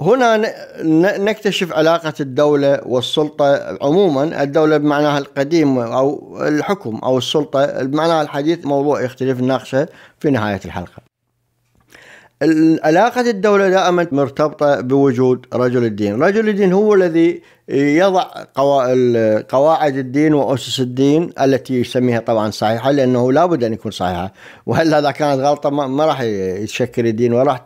هنا نكتشف علاقة الدولة والسلطة عموما الدولة بمعناها القديم أو الحكم أو السلطة بمعناها الحديث موضوع يختلف نناقشه في نهاية الحلقة علاقة الدولة دائما مرتبطة بوجود رجل الدين رجل الدين هو الذي يضع قواعد الدين وأسس الدين التي يسميها طبعا صحيحة لأنه لابد أن يكون صحيحة وهل هذا كانت غلطة ما راح يتشكل الدين ولا راح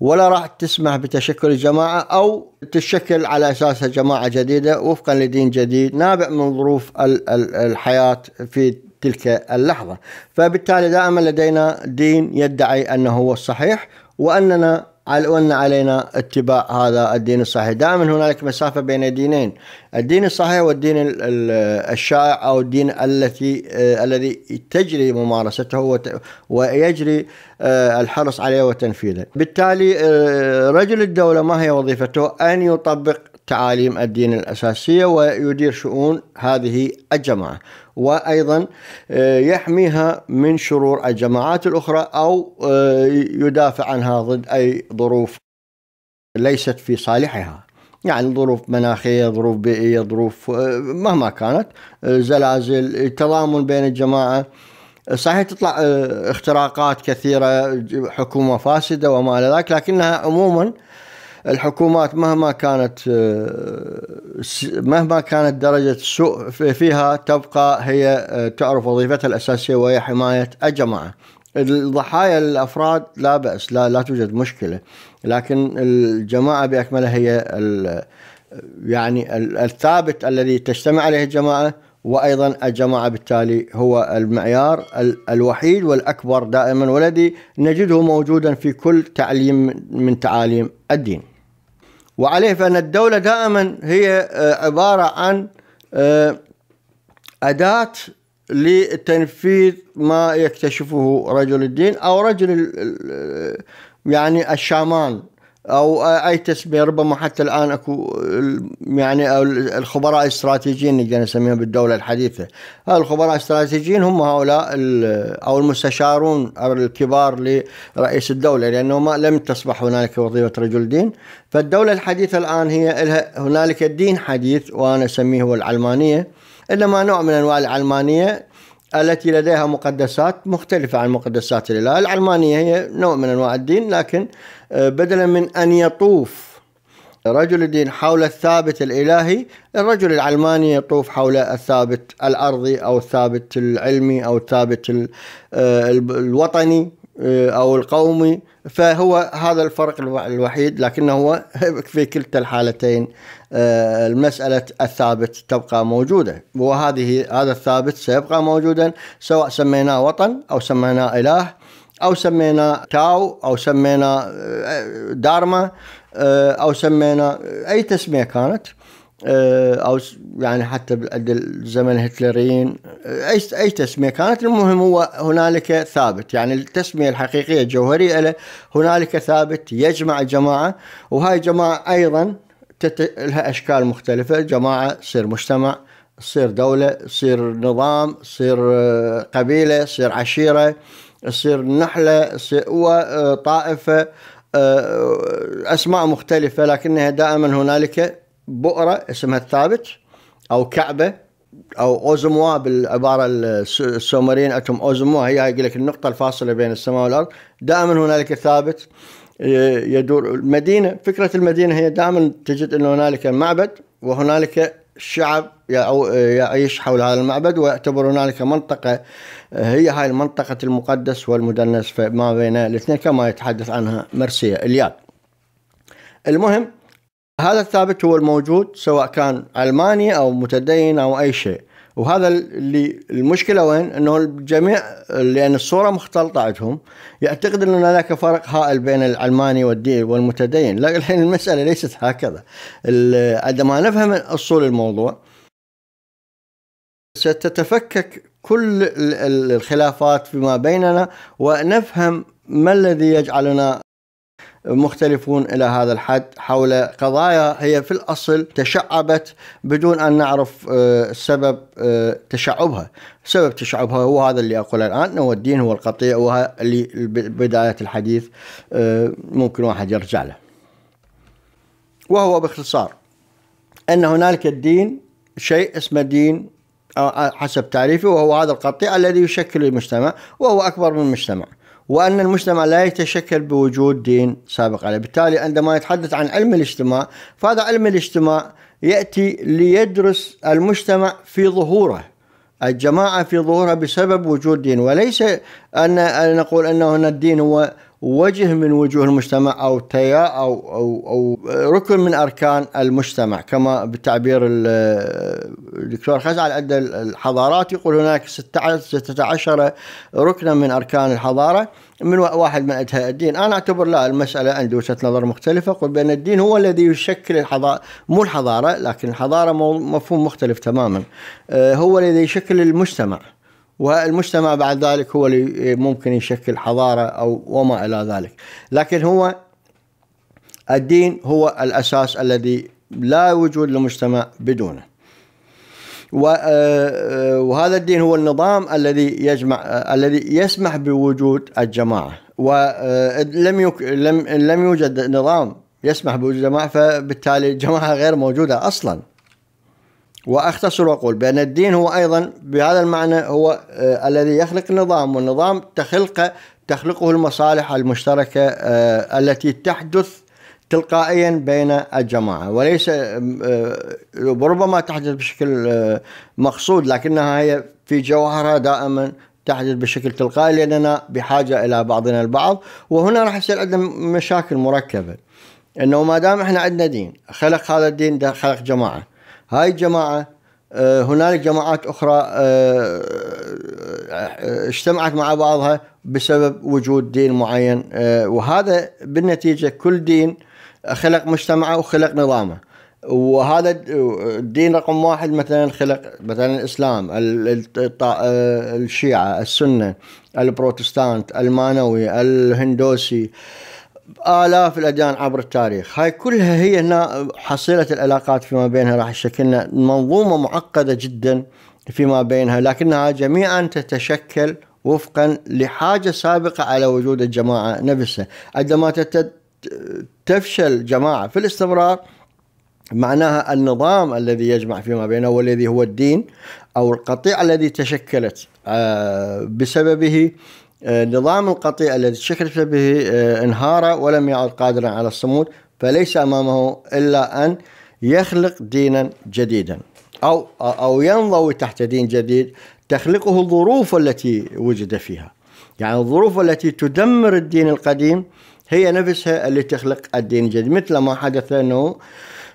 ولا راح تسمح بتشكل الجماعة أو تتشكل على أساسها جماعة جديدة وفقا لدين جديد نابع من ظروف الحياة في تلك اللحظة فبالتالي دائما لدينا دين يدعي أنه هو الصحيح وأننا وأن علينا اتباع هذا الدين الصحيح دائما هنالك مسافة بين دينين الدين الصحيح والدين الشائع أو الدين التي آه، الذي تجري ممارسته ويجري آه، الحرص عليه وتنفيذه بالتالي آه، رجل الدولة ما هي وظيفته أن يطبق تعاليم الدين الأساسية ويدير شؤون هذه الجماعة وأيضا آه، يحميها من شرور الجماعات الأخرى أو آه، يدافع عنها ضد أي ظروف ليست في صالحها يعني ظروف مناخية ظروف بيئية ظروف آه، مهما كانت زلازل تضامن بين الجماعة صحيح تطلع اختراقات كثيرة حكومة فاسدة وما إلى ذلك لكنها عموما الحكومات مهما كانت آه، مهما كانت درجة السوء فيها تبقى هي آه، تعرف وظيفتها الأساسية وهي حماية الجماعة الضحايا الأفراد لا بأس لا, لا توجد مشكلة لكن الجماعة بأكملها هي يعني الثابت الذي تجتمع عليه الجماعة وايضا الجماعه بالتالي هو المعيار الوحيد والاكبر دائما والذي نجده موجودا في كل تعليم من تعاليم الدين. وعليه فأن الدولة دائما هي آه، عبارة عن آه، أداة لتنفيذ ما يكتشفه رجل الدين أو رجل يعني الشامان او اي تسميه ربما حتى الان اكو يعني الخبراء الاستراتيجيين نقدر نسميهم بالدوله الحديثه، الخبراء الاستراتيجيين هم هؤلاء او المستشارون الكبار لرئيس الدوله لانه ما لم تصبح هنالك وظيفه رجل دين، فالدوله الحديثه الان هي لها هنالك دين حديث وانا اسميه هو العلمانيه، انما نوع من انواع العلمانيه التي لديها مقدسات مختلفة عن مقدسات الإله العلمانية هي نوع من أنواع الدين لكن آه، بدلا من أن يطوف رجل الدين حول الثابت الإلهي الرجل العلماني يطوف حول الثابت الأرضي أو الثابت العلمي أو الثابت آه، الوطني آه، او القومي فهو هذا الفرق الوحيد لكنه هو في كلتا الحالتين آه، المساله الثابت تبقى موجوده وهذه هذا الثابت سيبقى موجودا سواء سميناه وطن او سميناه اله او سمينا تاو او سمينا آه، دارما او سمينا اي تسميه كانت آه، او يعني حتى عند زمن الهتلريين آه، اي اي تسميه كانت المهم هو هنالك ثابت يعني التسميه الحقيقيه الجوهريه له هنالك ثابت يجمع جماعه وهاي جماعه ايضا تت... لها اشكال مختلفه جماعه تصير مجتمع تصير دوله تصير نظام تصير آه، قبيله تصير عشيره تصير نحله تصير وطائفه اسماء مختلفه لكنها دائما هنالك بؤره اسمها الثابت او كعبه او اوزموا بالعباره السومريين اتم اوزموا هي يقول لك النقطه الفاصله بين السماء والارض دائما هنالك ثابت يدور المدينه فكره المدينه هي دائما تجد ان هنالك معبد وهنالك شعب يعيش حول هذا المعبد ويعتبر هنالك منطقه هي هاي المنطقه المقدس والمدنس فما بين الاثنين كما يتحدث عنها مرسيه الياد المهم هذا الثابت هو الموجود سواء كان علماني او متدين او اي شيء وهذا اللي المشكله وين؟ انه الجميع لان الصوره مختلطه عندهم يعتقد ان هناك فرق هائل بين العلماني والدين والمتدين، لا الحين المساله ليست هكذا. عندما نفهم اصول الموضوع ستتفكك كل الخلافات فيما بيننا ونفهم ما الذي يجعلنا مختلفون إلى هذا الحد حول قضايا هي في الأصل تشعبت بدون أن نعرف آه، سبب آه، تشعبها سبب تشعبها هو هذا اللي أقوله الآن هو الدين هو القطيع وهو اللي بداية الحديث آه، ممكن واحد يرجع له وهو باختصار أن هنالك الدين شيء اسمه دين حسب تعريفي وهو هذا القطيع الذي يشكل المجتمع وهو أكبر من المجتمع وأن المجتمع لا يتشكل بوجود دين سابق عليه بالتالي عندما يتحدث عن علم الاجتماع فهذا علم الاجتماع يأتي ليدرس المجتمع في ظهوره الجماعة في ظهورها بسبب وجود دين وليس أن نقول انه الدين هو وجه من وجوه المجتمع او تيا او او او ركن من اركان المجتمع كما بتعبير الدكتور خزعل عند الحضارات يقول هناك 16 ركنا من اركان الحضاره من واحد من ادها الدين، انا اعتبر لا المساله عندي وجهه نظر مختلفه، اقول بان الدين هو الذي يشكل الحضاره مو الحضاره لكن الحضاره مفهوم مختلف تماما. آه، هو الذي يشكل المجتمع. والمجتمع بعد ذلك هو اللي ممكن يشكل حضارة أو وما إلى ذلك لكن هو الدين هو الأساس الذي لا وجود لمجتمع بدونه آه، آه، وهذا الدين هو النظام الذي يجمع آه، الذي يسمح بوجود الجماعة ولم لم... لم يوجد نظام يسمح بوجود الجماعة فبالتالي الجماعة غير موجودة أصلاً وأختصر وأقول بأن الدين هو أيضا بهذا المعنى هو آه، الذي يخلق النظام والنظام تخلقه تخلقه المصالح المشتركة آه، التي تحدث تلقائيا بين الجماعة وليس آه، ربما تحدث بشكل مقصود لكنها هي في جوهرها دائما تحدث بشكل تلقائي لأننا بحاجة إلى بعضنا البعض وهنا راح يصير عندنا مشاكل مركبة أنه ما دام إحنا عندنا دين خلق هذا الدين ده خلق جماعة هاي الجماعة آه، هنالك جماعات أخرى آه، آه، اجتمعت مع بعضها بسبب وجود دين معين وهذا بالنتيجة كل دين خلق مجتمعه وخلق نظامه وهذا الدين رقم واحد مثلا خلق مثلا الاسلام الشيعه السنه البروتستانت المانوي الهندوسي آلاف الأديان عبر التاريخ هاي كلها هي هنا حصيلة العلاقات فيما بينها راح تشكلنا منظومة معقدة جدا فيما بينها لكنها جميعا تتشكل وفقا لحاجة سابقة على وجود الجماعة نفسها عندما تفشل جماعة في الاستمرار معناها النظام الذي يجمع فيما بينه والذي هو الدين أو القطيع الذي تشكلت آه، بسببه آه، نظام القطيع الذي شكلت به آه، انهار ولم يعد قادرا على الصمود فليس امامه الا ان يخلق دينا جديدا او او ينضوي تحت دين جديد تخلقه الظروف التي وجد فيها يعني الظروف التي تدمر الدين القديم هي نفسها اللي تخلق الدين الجديد مثل ما حدث انه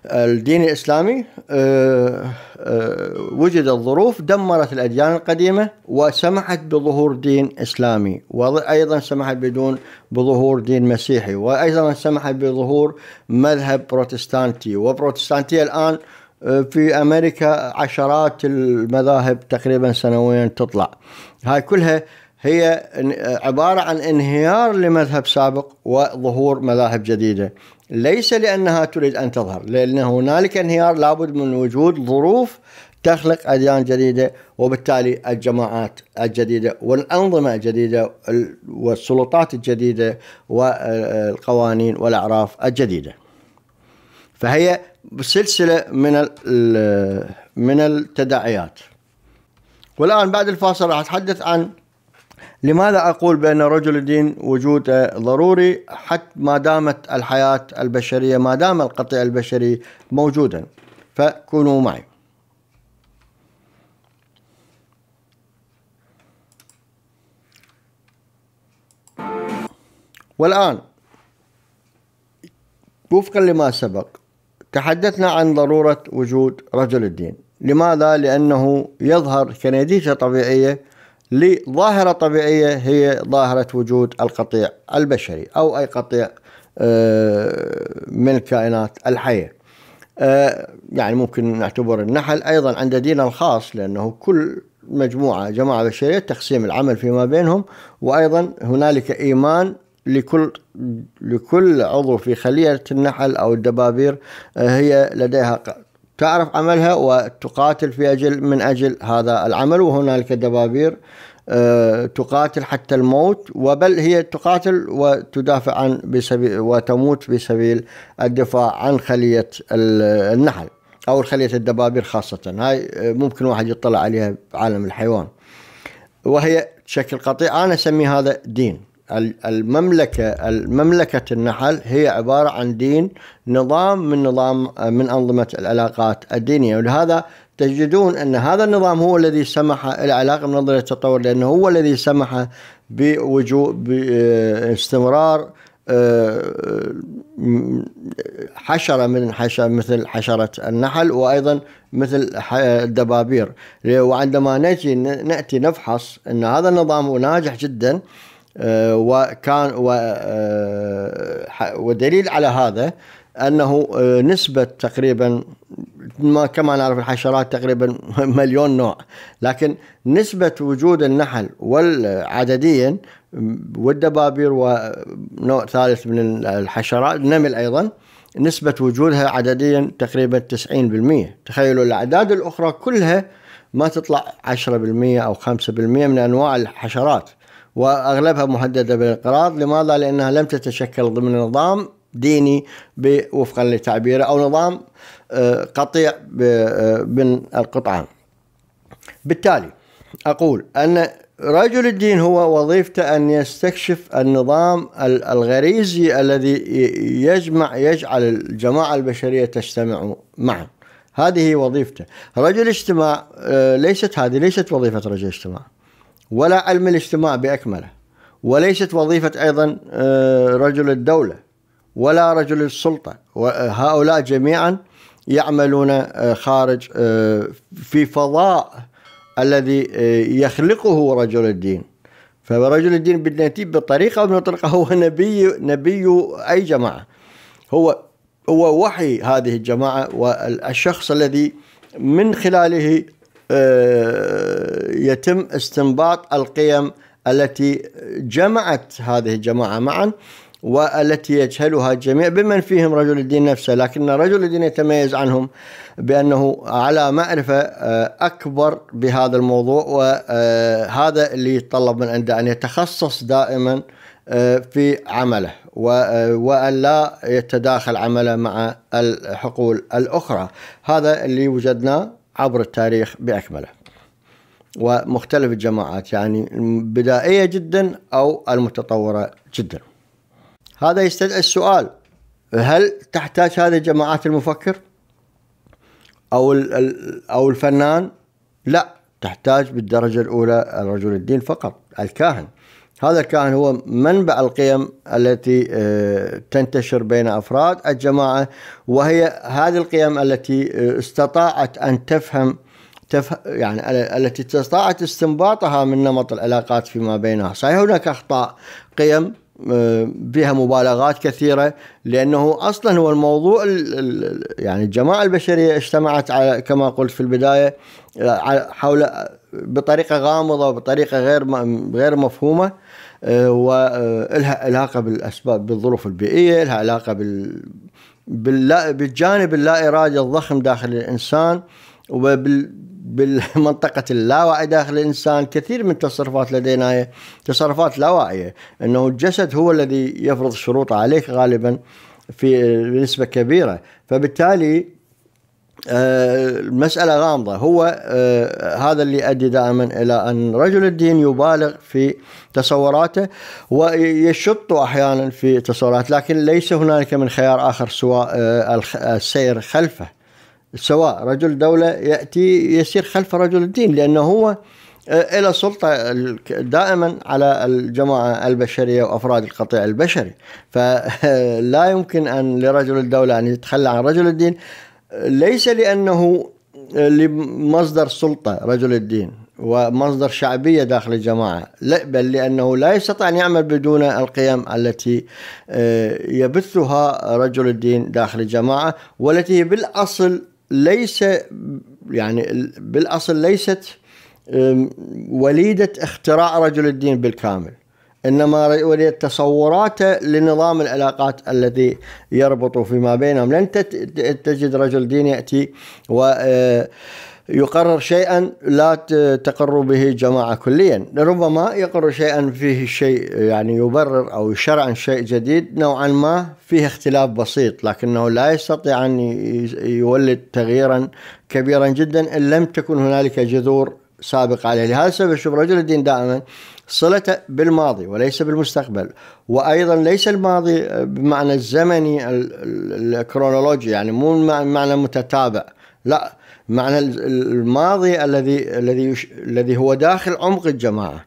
الدين الإسلامي آه، آه، وجد الظروف دمرت الأديان القديمة وسمحت بظهور دين إسلامي وأيضا سمحت بدون بظهور دين مسيحي وأيضا سمحت بظهور مذهب بروتستانتي وبروتستانتية الآن آه، في أمريكا عشرات المذاهب تقريبا سنويا تطلع هاي كلها هي عبارة عن انهيار لمذهب سابق وظهور مذاهب جديدة ليس لأنها تريد أن تظهر لأن هنالك انهيار لابد من وجود ظروف تخلق أديان جديدة وبالتالي الجماعات الجديدة والأنظمة الجديدة والسلطات الجديدة والقوانين والأعراف الجديدة فهي سلسلة من من التداعيات والآن بعد الفاصل راح أتحدث عن لماذا أقول بأن رجل الدين وجوده ضروري حتى ما دامت الحياة البشرية ما دام القطيع البشري موجودا فكونوا معي والآن وفقا لما سبق تحدثنا عن ضرورة وجود رجل الدين لماذا؟ لأنه يظهر كنتيجة طبيعية لظاهرة طبيعية هي ظاهرة وجود القطيع البشري أو أي قطيع آه، من الكائنات الحية آه، يعني ممكن نعتبر النحل أيضا عنده دين الخاص لأنه كل مجموعة جماعة بشرية تقسيم العمل فيما بينهم وأيضا هنالك إيمان لكل لكل عضو في خلية النحل أو الدبابير آه، هي لديها تعرف عملها وتقاتل في أجل من أجل هذا العمل وهنالك دبابير آه، تقاتل حتى الموت وبل هي تقاتل وتدافع عن بسبيل وتموت بسبيل الدفاع عن خلية النحل أو خلية الدبابير خاصة هاي آه، ممكن واحد يطلع عليها بعالم الحيوان وهي بشكل قطيع أنا أسمي هذا دين المملكة المملكة النحل هي عبارة عن دين نظام من نظام من أنظمة العلاقات الدينية ولهذا تجدون أن هذا النظام هو الذي سمح العلاقة من نظرية التطور لأنه هو الذي سمح بوجود باستمرار آه، آه، حشرة من حشرة مثل حشرة النحل وأيضا مثل الدبابير وعندما نجي نأتي نفحص أن هذا النظام ناجح جدا آه، وكان ودليل آه، على هذا انه آه، نسبه تقريبا ما كما نعرف الحشرات تقريبا مليون نوع لكن نسبه وجود النحل والعدديا والدبابير ونوع ثالث من الحشرات النمل ايضا نسبه وجودها عدديا تقريبا 90% تخيلوا الاعداد الاخرى كلها ما تطلع 10% او 5% من انواع الحشرات واغلبها مهدده بالانقراض، لماذا؟ لانها لم تتشكل ضمن نظام ديني وفقا لتعبيره او نظام آه، قطيع آه، من القطعان بالتالي اقول ان رجل الدين هو وظيفته ان يستكشف النظام الغريزي الذي يجمع يجعل الجماعه البشريه تجتمع معا. هذه وظيفته، رجل اجتماع آه، ليست هذه ليست وظيفه رجل اجتماع. ولا علم الاجتماع باكمله وليست وظيفه ايضا آه، رجل الدوله ولا رجل السلطه آه، هؤلاء جميعا يعملون آه، خارج في فضاء الذي يخلقه رجل الدين فرجل الدين بالنتيجه بطريقه او من طريقه هو نبي نبي اي جماعه هو هو وحي هذه الجماعه والشخص الذي من خلاله آه، يتم استنباط القيم التي جمعت هذه الجماعة معا والتي يجهلها الجميع بمن فيهم رجل الدين نفسه لكن رجل الدين يتميز عنهم بأنه على معرفة آه، أكبر بهذا الموضوع وهذا اللي يتطلب من عنده أن يتخصص دائما آه، في عمله وأن لا يتداخل عمله مع الحقول الأخرى هذا اللي وجدناه عبر التاريخ بأكمله ومختلف الجماعات يعني البدائية جدا أو المتطورة جدا هذا يستدعي السؤال هل تحتاج هذه الجماعات المفكر أو أو الفنان؟ لا تحتاج بالدرجة الأولى رجل الدين فقط الكاهن هذا كان هو منبع القيم التي آه، تنتشر بين افراد الجماعه وهي هذه القيم التي آه، استطاعت ان تفهم يعني التي استطاعت استنباطها من نمط العلاقات فيما بينها صحيح هناك اخطاء قيم آه، فيها مبالغات كثيره لانه اصلا هو الموضوع يعني الجماعه البشريه اجتمعت على كما قلت في البدايه حول بطريقه غامضه وبطريقه غير غير مفهومه آه، ولها آه، علاقه بالاسباب بالظروف البيئيه، لها علاقه بال بالجانب اللا ارادي الضخم داخل الانسان وبال اللاوعي داخل الإنسان كثير من التصرفات لدينا هي تصرفات لاواعية أنه الجسد هو الذي يفرض الشروط عليك غالبا في نسبة كبيرة فبالتالي آه، المسألة غامضة هو آه، هذا اللي أدي دائما إلى أن رجل الدين يبالغ في تصوراته ويشط أحيانا في تصورات لكن ليس هنالك من خيار آخر سواء آه، السير خلفه سواء رجل دولة يأتي يسير خلف رجل الدين لأنه هو الى سلطة دائما على الجماعه البشريه وافراد القطيع البشري فلا يمكن ان لرجل الدوله ان يتخلى عن رجل الدين ليس لأنه آه، لمصدر سلطة رجل الدين ومصدر شعبية داخل الجماعة لا بل لأنه لا يستطيع أن يعمل بدون القيم التي آه، يبثها رجل الدين داخل الجماعة والتي بالأصل ليس يعني بالأصل ليست وليدة اختراع رجل الدين بالكامل انما ولي تصوراته لنظام العلاقات الذي يربط فيما بينهم لن تجد رجل دين ياتي و آه، يقرر شيئا لا تقر به جماعة كليا ربما يقر شيئا فيه شيء يعني يبرر أو يشرع شيء جديد نوعا ما فيه اختلاف بسيط لكنه لا يستطيع أن يولد تغييرا كبيرا جدا إن لم تكن هنالك جذور سابقة عليه لهذا السبب شوف رجل الدين دائما صلة بالماضي وليس بالمستقبل وأيضا ليس الماضي بمعنى الزمني الكرونولوجي يعني مو معنى متتابع لا معنى الماضي الذي الذي الذي هو داخل عمق الجماعه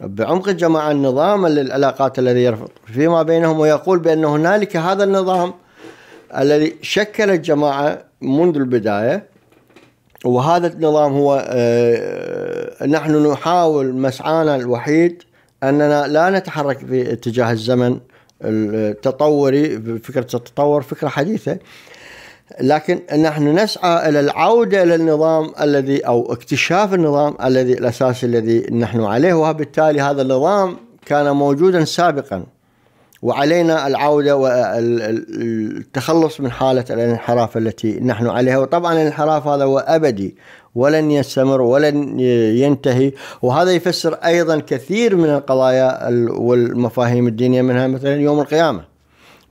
بعمق الجماعة النظام للعلاقات الذي يرفض فيما بينهم ويقول بأن هنالك هذا النظام الذي شكل الجماعة منذ البداية وهذا النظام هو آه، نحن نحاول مسعانا الوحيد أننا لا نتحرك في اتجاه الزمن التطوري فكرة التطور فكرة حديثة لكن نحن نسعى إلى العودة إلى النظام الذي أو اكتشاف النظام الذي الأساسي الذي نحن عليه وبالتالي هذا النظام كان موجودا سابقا وعلينا العودة والتخلص من حالة الانحراف التي نحن عليها وطبعا الانحراف هذا هو أبدي ولن يستمر ولن ينتهي وهذا يفسر أيضا كثير من القضايا والمفاهيم الدينية منها مثلا يوم القيامة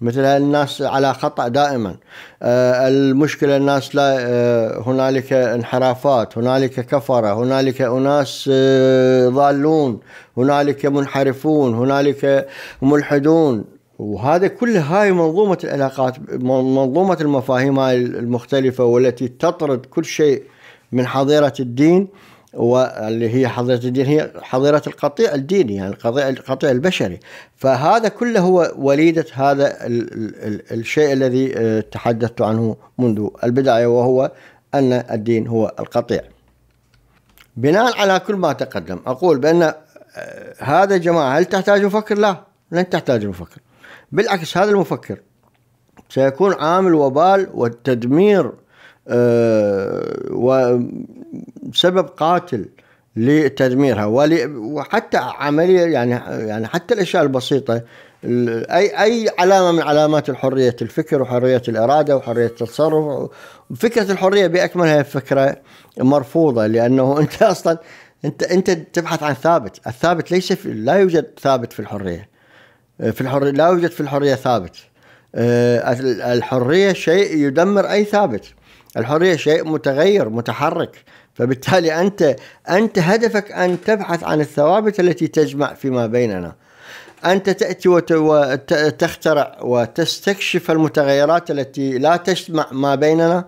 مثل الناس على خطأ دائما آه، المشكلة الناس لا آه، هنالك انحرافات هنالك كفرة هنالك أناس آه، ضالون هنالك منحرفون هنالك ملحدون وهذا كل هاي منظومة العلاقات منظومة المفاهيم هاي المختلفة والتي تطرد كل شيء من حظيرة الدين واللي هي حظيره الدين هي حظيره القطيع الديني يعني القطيع القطيع البشري فهذا كله هو وليده هذا الشيء الذي آه، تحدثت عنه منذ البدايه وهو ان الدين هو القطيع. بناء على كل ما تقدم اقول بان آه، هذا جماعه هل تحتاج مفكر؟ لا لن تحتاج مفكر. بالعكس هذا المفكر سيكون عامل وبال وتدمير آه، وسبب قاتل لتدميرها وحتى عمليه يعني يعني حتى الاشياء البسيطه اي اي علامه من علامات الحريه الفكر وحريه الاراده وحريه التصرف فكره الحريه باكملها فكره مرفوضه لانه انت اصلا انت انت تبحث عن ثابت، الثابت ليس في لا يوجد ثابت في الحريه. آه، في الحريه لا يوجد في الحريه ثابت. آه، الحريه شيء يدمر اي ثابت. الحريه شيء متغير متحرك فبالتالي انت انت هدفك ان تبحث عن الثوابت التي تجمع فيما بيننا انت تاتي وتخترع وتستكشف المتغيرات التي لا تجمع ما بيننا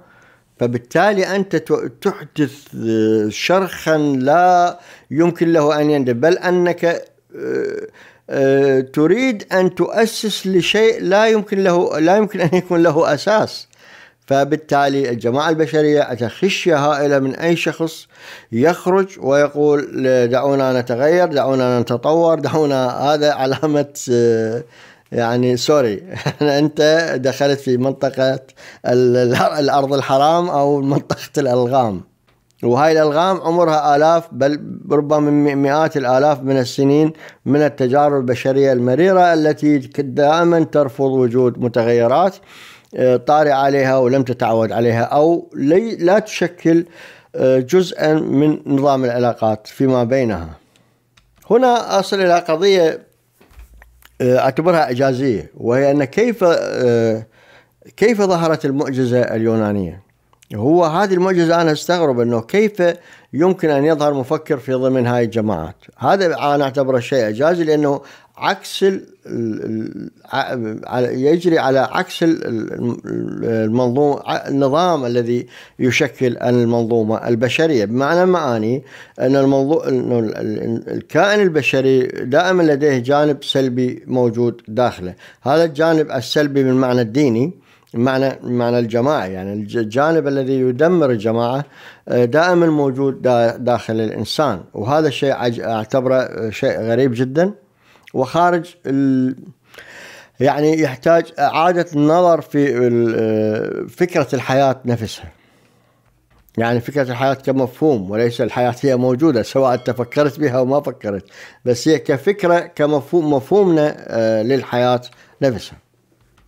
فبالتالي انت تحدث شرخا لا يمكن له ان يندب بل انك آه، آه، تريد ان تؤسس لشيء لا يمكن له لا يمكن ان يكون له اساس فبالتالي الجماعة البشرية أتت خشية هائلة من أي شخص يخرج ويقول دعونا نتغير دعونا نتطور دعونا هذا علامة آه، يعني سوري انت دخلت في منطقه الارض الحرام او منطقه الالغام وهاي الالغام عمرها الاف بل ربما مئات الالاف من السنين من التجارب البشريه المريره التي دائما ترفض وجود متغيرات آه، طارئ عليها ولم تتعود عليها أو لي لا تشكل آه، جزءا من نظام العلاقات فيما بينها هنا أصل إلى قضية آه، أعتبرها إعجازية وهي أن كيف كيف ظهرت المعجزة اليونانية هو هذه المعجزة أنا استغرب أنه كيف يمكن أن يظهر مفكر في ضمن هاي الجماعات هذا أنا أعتبره شيء إعجازي لأنه عكس يجري على عكس المنظوم النظام الذي يشكل المنظومه البشريه بمعنى معاني ان المنظوم الكائن البشري دائما لديه جانب سلبي موجود داخله هذا الجانب السلبي بالمعنى الديني معنى معنى الجماعة يعني الجانب الذي يدمر الجماعة آه، دائما موجود داخل الإنسان وهذا الشيء أعتبره شيء غريب جداً وخارج ال... يعني يحتاج إعادة النظر في آه، فكرة الحياة نفسها يعني فكرة الحياة كمفهوم وليس الحياة هي موجودة سواء تفكرت بها أو ما فكرت بس هي كفكرة كمفهوم مفهومنا آه، للحياة نفسها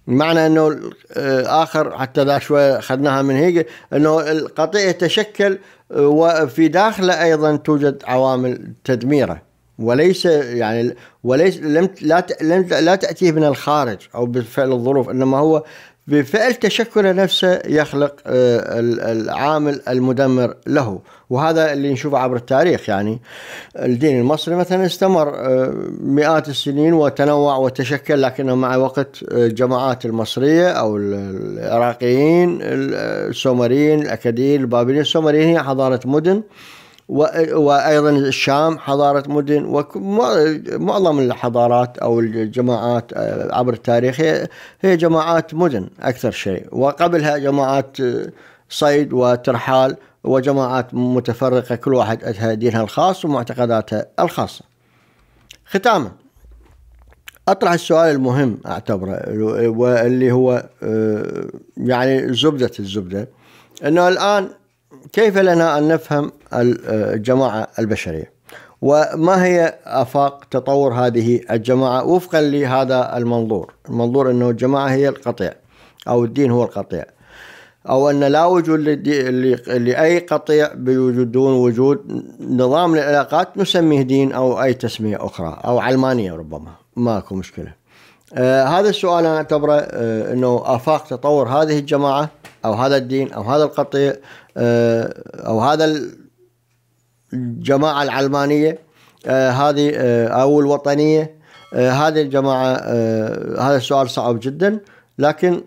معنى انه آه، اخر حتى ذا شوي اخذناها من هيجل انه القطيع يتشكل وفي داخله ايضا توجد عوامل تدميره وليس يعني وليس لم لا لم لا تاتيه من الخارج او بفعل الظروف انما هو بفعل تشكله نفسه يخلق آه، العامل المدمر له وهذا اللي نشوفه عبر التاريخ يعني الدين المصري مثلا استمر آه، مئات السنين وتنوع وتشكل لكنه مع وقت الجماعات آه، المصرية أو العراقيين السومريين الأكاديين البابليين السومريين هي حضارة مدن وايضا الشام حضاره مدن ومعظم الحضارات او الجماعات آه، عبر التاريخ هي جماعات مدن اكثر شيء وقبلها جماعات آه، صيد وترحال وجماعات متفرقه كل واحد لها دينها الخاص ومعتقداتها الخاصه. ختاما اطرح السؤال المهم اعتبره واللي هو آه، يعني زبده الزبده انه الان كيف لنا أن نفهم آه، الجماعة البشرية وما هي آفاق تطور هذه الجماعة وفقا لهذا المنظور المنظور أنه الجماعة هي القطيع أو الدين هو القطيع أو أن لا وجود لأي قطيع بوجود دون وجود نظام للعلاقات نسميه دين أو أي تسمية أخرى أو علمانية ربما ماكو مشكلة آه هذا السؤال انا اعتبره آه انه افاق تطور هذه الجماعه او هذا الدين او هذا القطيع آه او هذا الجماعه العلمانيه آه هذه آه او الوطنيه آه هذه الجماعه آه هذا السؤال صعب جدا لكن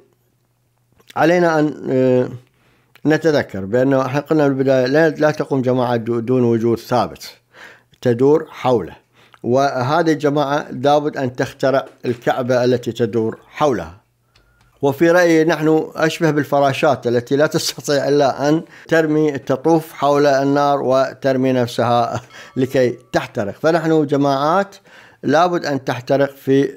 علينا ان آه نتذكر بانه احنا قلنا بالبدايه لا تقوم جماعه دون وجود ثابت تدور حوله وهذه الجماعة لابد أن تخترع الكعبة التي تدور حولها وفي رأيي نحن أشبه بالفراشات التي لا تستطيع إلا أن ترمي تطوف حول النار وترمي نفسها لكي تحترق فنحن جماعات لابد أن تحترق في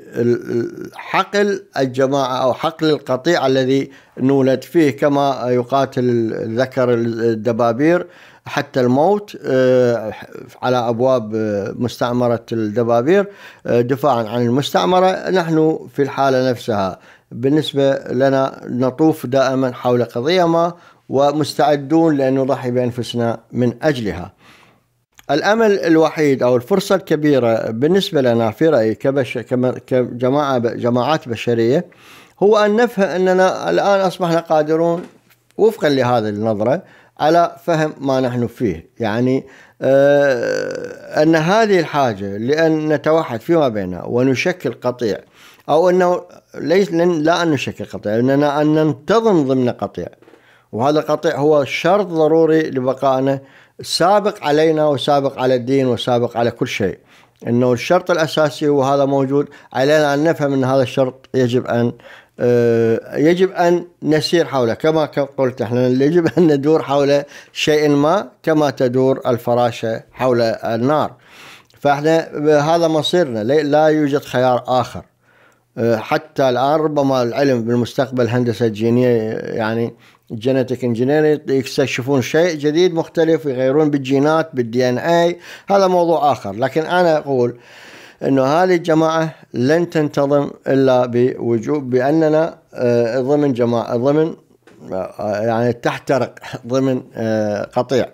حقل الجماعة أو حقل القطيع الذي نولد فيه كما يقاتل الذكر الدبابير حتى الموت آه، على أبواب آه، مستعمرة الدبابير آه، دفاعا عن المستعمرة نحن في الحالة نفسها بالنسبة لنا نطوف دائما حول قضية ما ومستعدون لأن نضحي بأنفسنا من أجلها الامل الوحيد او الفرصه الكبيره بالنسبه لنا في رايي كبش كجماعه جماعات بشريه هو ان نفهم اننا الان اصبحنا قادرون وفقا لهذه النظره على فهم ما نحن فيه يعني آه، ان هذه الحاجه لان نتوحد فيما بيننا ونشكل قطيع او انه ليس لا ان نشكل قطيع اننا ان ننتظم ضمن قطيع وهذا القطيع هو شرط ضروري لبقائنا سابق علينا وسابق على الدين وسابق على كل شيء انه الشرط الاساسي وهذا موجود علينا ان نفهم ان هذا الشرط يجب ان آه، يجب ان نسير حوله كما قلت احنا يجب ان ندور حول شيء ما كما تدور الفراشه حول النار فاحنا هذا مصيرنا لا يوجد خيار اخر آه، حتى الان ربما العلم بالمستقبل الهندسه الجينيه يعني الجينيتك انجينيرنج يكتشفون شيء جديد مختلف ويغيرون بالجينات بالدي ان اي هذا موضوع اخر لكن انا اقول انه هذه الجماعه لن تنتظم الا بوجوب باننا آه، ضمن جماعه ضمن آه، يعني تحترق ضمن آه، قطيع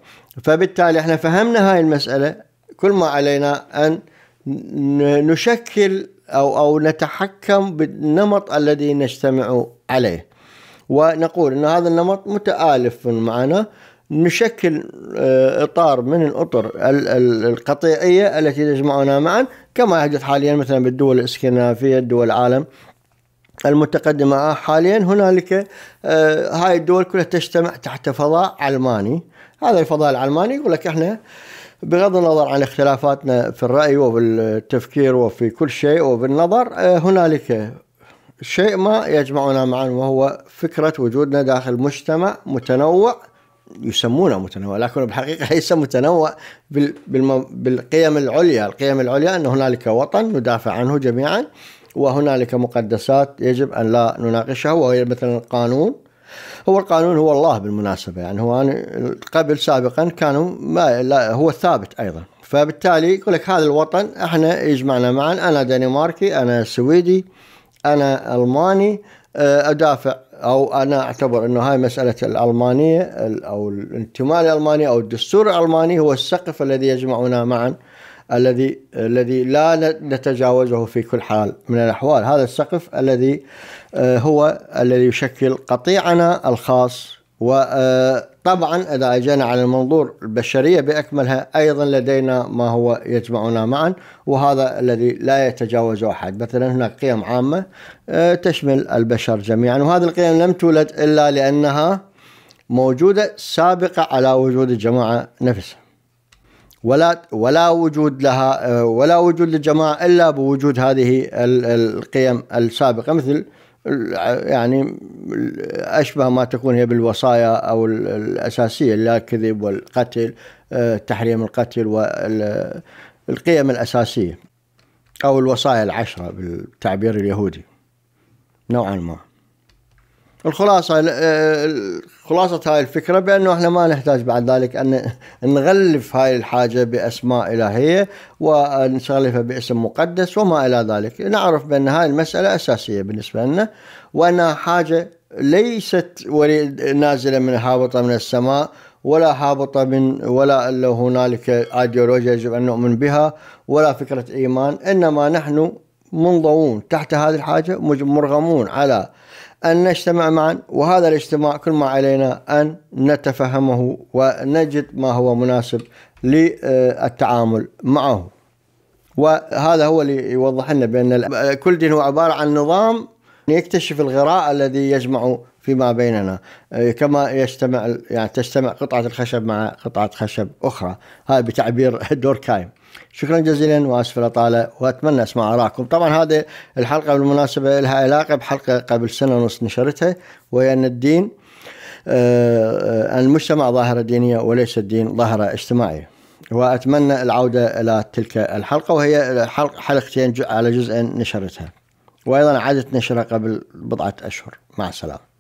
فبالتالي احنا فهمنا هاي المساله كل ما علينا ان نشكل او او نتحكم بالنمط الذي نجتمع عليه ونقول أن هذا النمط متآلف معنا نشكل آه، إطار من الأطر القطيعية التي تجمعنا معا كما يحدث حاليا مثلا بالدول الإسكندنافية دول العالم المتقدمة آه، حاليا هنالك آه، هاي الدول كلها تجتمع تحت فضاء علماني هذا الفضاء العلماني يقول لك احنا بغض النظر عن اختلافاتنا في الرأي وفي التفكير وفي كل شيء وفي النظر هنالك شيء ما يجمعنا معا وهو فكرة وجودنا داخل مجتمع متنوع يسمونه متنوع لكن بالحقيقة ليس متنوع بالقيم العليا القيم العليا أن هنالك وطن ندافع عنه جميعا وهنالك مقدسات يجب أن لا نناقشها وهي مثلا القانون هو القانون هو الله بالمناسبة يعني هو قبل سابقا كانوا ما لا هو الثابت أيضا فبالتالي يقول لك هذا الوطن احنا يجمعنا معا انا دنماركي انا سويدي انا الماني آه، ادافع او انا اعتبر انه هاي مساله الالمانيه او الانتماء الالماني او الدستور الالماني هو السقف الذي يجمعنا معا الذي الذي لا نتجاوزه في كل حال من الاحوال هذا السقف الذي آه، هو الذي يشكل قطيعنا الخاص و آه، طبعا إذا أجينا على المنظور البشرية بأكملها أيضا لدينا ما هو يجمعنا معا وهذا الذي لا يتجاوزه أحد مثلا هناك قيم عامة آه، تشمل البشر جميعا وهذه القيم لم تولد إلا لأنها موجودة سابقة على وجود الجماعة نفسها ولا ولا وجود لها آه، ولا وجود للجماعة إلا بوجود هذه القيم السابقة مثل يعني اشبه ما تكون هي بالوصايا او الاساسيه لا الكذب والقتل آه، تحريم القتل والقيم الاساسيه او الوصايا العشره بالتعبير اليهودي نوعا ما. الخلاصة خلاصة هاي الفكرة بأنه احنا ما نحتاج بعد ذلك أن نغلف هاي الحاجة بأسماء إلهية ونغلفها باسم مقدس وما إلى ذلك نعرف بأن هاي المسألة أساسية بالنسبة لنا وأنها حاجة ليست نازلة من هابطة من السماء ولا هابطة من ولا هنالك أيديولوجيا يجب أن نؤمن بها ولا فكرة إيمان إنما نحن منضوون تحت هذه الحاجة مرغمون على أن نجتمع معا وهذا الاجتماع كل ما علينا أن نتفهمه ونجد ما هو مناسب للتعامل معه وهذا هو اللي يوضح لنا بأن كل دين هو عبارة عن نظام يكتشف الغراء الذي يجمع فيما بيننا كما يجتمع يعني تجتمع قطعة الخشب مع قطعة خشب أخرى هذا بتعبير دوركايم شكرا جزيلا واسف الاطاله واتمنى اسمع اراءكم طبعا هذه الحلقه بالمناسبه لها علاقه بحلقه قبل سنه ونص نشرتها وهي ان الدين آه، آه، المجتمع ظاهره دينيه وليس الدين ظاهره اجتماعيه واتمنى العوده الى تلك الحلقه وهي حلق حلقتين على جزء نشرتها وايضا عادت نشرها قبل بضعه اشهر مع السلامه